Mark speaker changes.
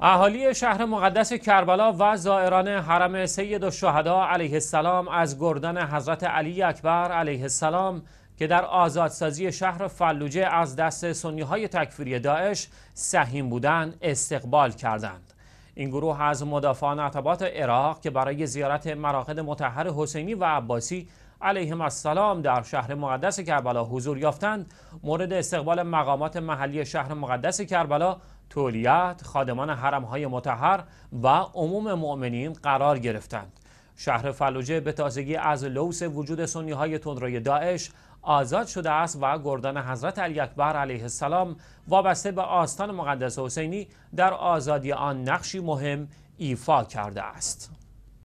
Speaker 1: اهالی شهر مقدس کربلا و زائران حرم سید الشهدا علیه السلام از گردن حضرت علی اکبر علیه السلام که در آزادسازی شهر فلوجه از دست سنیهای تکفیری داعش سهیم بودند استقبال کردند. این گروه از مدافعان عتبات عراق که برای زیارت مراقد متحر حسینی و عباسی علیهم السلام در شهر مقدس کربلا حضور یافتند مورد استقبال مقامات محلی شهر مقدس کربلا تولیت، خادمان حرمهای متحر و عموم مؤمنین قرار گرفتند شهر فلوجه به تازگی از لوس وجود سنی های تندروی داعش آزاد شده است و گردان حضرت علی اکبر علیه السلام وابسته به آستان مقدس حسینی در آزادی آن نقشی مهم ایفا کرده است.